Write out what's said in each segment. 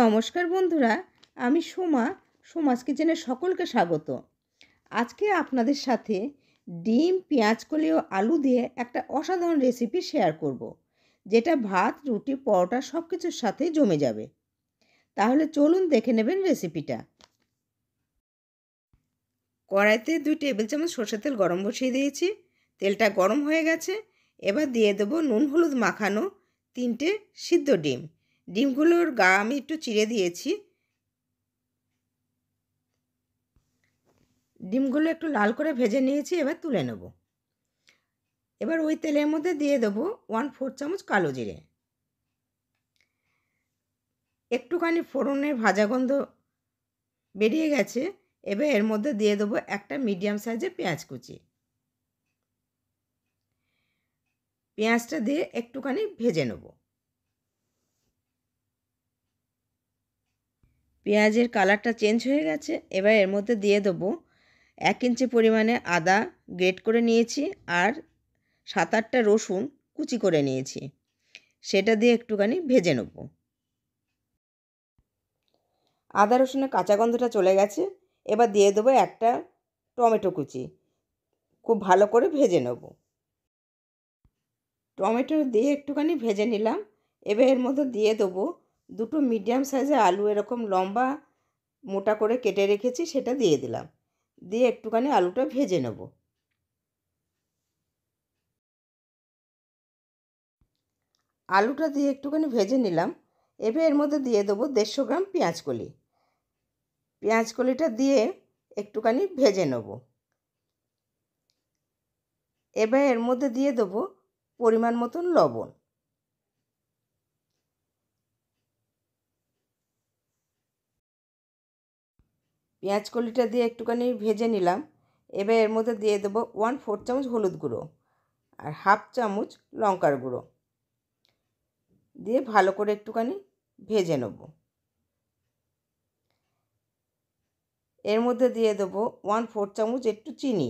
নমস্কার বন্ধুরা আমি সোমা সোমাজ কিচেনের সকলকে স্বাগত আজকে আপনাদের সাথে ডিম পেঁয়াজ কলি ও আলু দিয়ে একটা অসাধারণ রেসিপি শেয়ার করব। যেটা ভাত রুটি পরোটা সব কিছুর সাথে জমে যাবে তাহলে চলুন দেখে নেবেন রেসিপিটা কড়াইতে দুই টেবিল চামচ সর্ষে তেল গরম বসিয়ে দিয়েছি তেলটা গরম হয়ে গেছে এবার দিয়ে দেবো নুন হলুদ মাখানো তিনটে সিদ্ধ ডিম ডিমগুলোর গা আমি একটু চিড়ে দিয়েছি ডিমগুলো একটু লাল করে ভেজে নিয়েছি এবার তুলে নেব এবার ওই তেলের মধ্যে দিয়ে দেবো ওয়ান ফোর চামচ কালো জিরে একটুখানি ফোড়নের ভাজা গন্ধ বেরিয়ে গেছে এবার এর মধ্যে দিয়ে দেবো একটা মিডিয়াম সাইজের পেঁয়াজ কুচি পেঁয়াজটা দিয়ে একটুখানি ভেজে নেবো পেঁয়াজের কালারটা চেঞ্জ হয়ে গেছে এবার এর মধ্যে দিয়ে দেবো এক ইঞ্চি পরিমাণে আদা গ্রেট করে নিয়েছি আর সাত আটটা রসুন কুচি করে নিয়েছি সেটা দিয়ে একটুখানি ভেজে নেব আদা রসুনের কাঁচা গন্ধটা চলে গেছে এবার দিয়ে দেবো একটা টমেটো কুচি খুব ভালো করে ভেজে নেব টমেটো দিয়ে একটুখানি ভেজে নিলাম এবার এর মধ্যে দিয়ে দেবো দুটো মিডিয়াম সাইজে আলু এরকম লম্বা মোটা করে কেটে রেখেছি সেটা দিয়ে দিলাম দিয়ে একটুখানি আলুটা ভেজে নেব আলুটা দিয়ে একটুখানি ভেজে নিলাম এবার এর মধ্যে দিয়ে দেবো দেড়শো গ্রাম পেঁয়াজ কলি পেঁয়াজ কলিটা দিয়ে একটুখানি ভেজে নেব এবার এর মধ্যে দিয়ে দেবো পরিমাণ মতন লবণ পেঁয়াজ কলিটা দিয়ে একটুখানি ভেজে নিলাম এবার এর মধ্যে দিয়ে দেবো ওয়ান ফোর চামচ হলুদ গুঁড়ো আর হাফ চামচ লঙ্কার গুঁড়ো দিয়ে ভালো করে একটুখানি ভেজে নেব এর মধ্যে দিয়ে দেবো ওয়ান ফোর চামচ একটু চিনি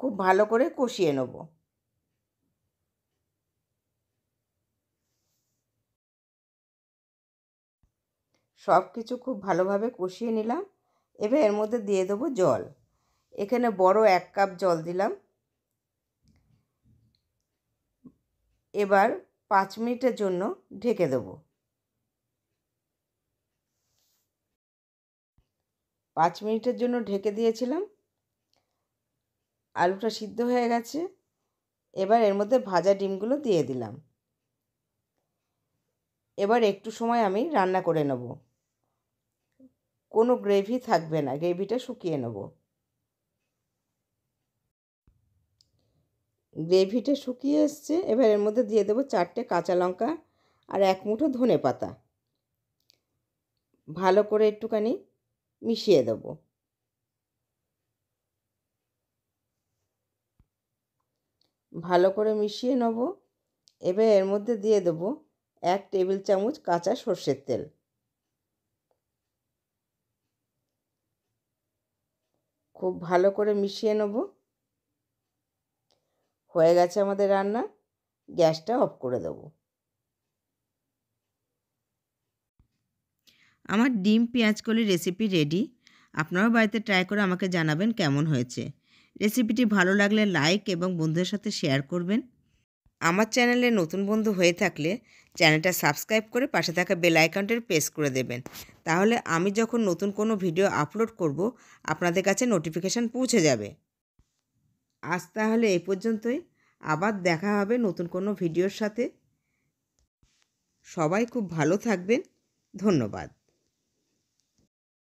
খুব ভালো করে কষিয়ে নেবো সব কিছু খুব ভালোভাবে কষিয়ে নিলাম এবার এর মধ্যে দিয়ে দেবো জল এখানে বড় এক কাপ জল দিলাম এবার পাঁচ মিনিটের জন্য ঢেকে দেব পাঁচ মিনিটের জন্য ঢেকে দিয়েছিলাম আলুটা সিদ্ধ হয়ে গেছে এবার এর মধ্যে ভাজা ডিমগুলো দিয়ে দিলাম এবার একটু সময় আমি রান্না করে নেবো কোনো গ্রেভি থাকবে না গ্রেভিটা শুকিয়ে নেব গ্রেভিটা শুকিয়ে এসছে এবার এর মধ্যে দিয়ে দেবো চারটে কাঁচা লঙ্কা আর এক মুঠো ধনে পাতা ভালো করে একটুখানি মিশিয়ে দেব ভালো করে মিশিয়ে নেব এবার এর মধ্যে দিয়ে দেবো এক টেবিল চামচ কাঁচা সর্ষের তেল খুব ভালো করে মিশিয়ে নেব হয়ে গেছে আমাদের রান্না গ্যাসটা অফ করে দেব আমার ডিম পেঁয়াজ রেসিপি রেডি আপনারাও বাড়িতে ট্রাই করে আমাকে জানাবেন কেমন হয়েছে রেসিপিটি ভালো লাগলে লাইক এবং বন্ধুদের সাথে শেয়ার করবেন আমার চ্যানেলে নতুন বন্ধু হয়ে থাকলে চ্যানেলটা সাবস্ক্রাইব করে পাশে থাকা বেল আইকনটির প্রেস করে দেবেন তাহলে আমি যখন নতুন কোনো ভিডিও আপলোড করব আপনাদের কাছে নোটিফিকেশান পৌঁছে যাবে আজ তাহলে এই পর্যন্তই আবার দেখা হবে নতুন কোনো ভিডিওর সাথে সবাই খুব ভালো থাকবেন ধন্যবাদ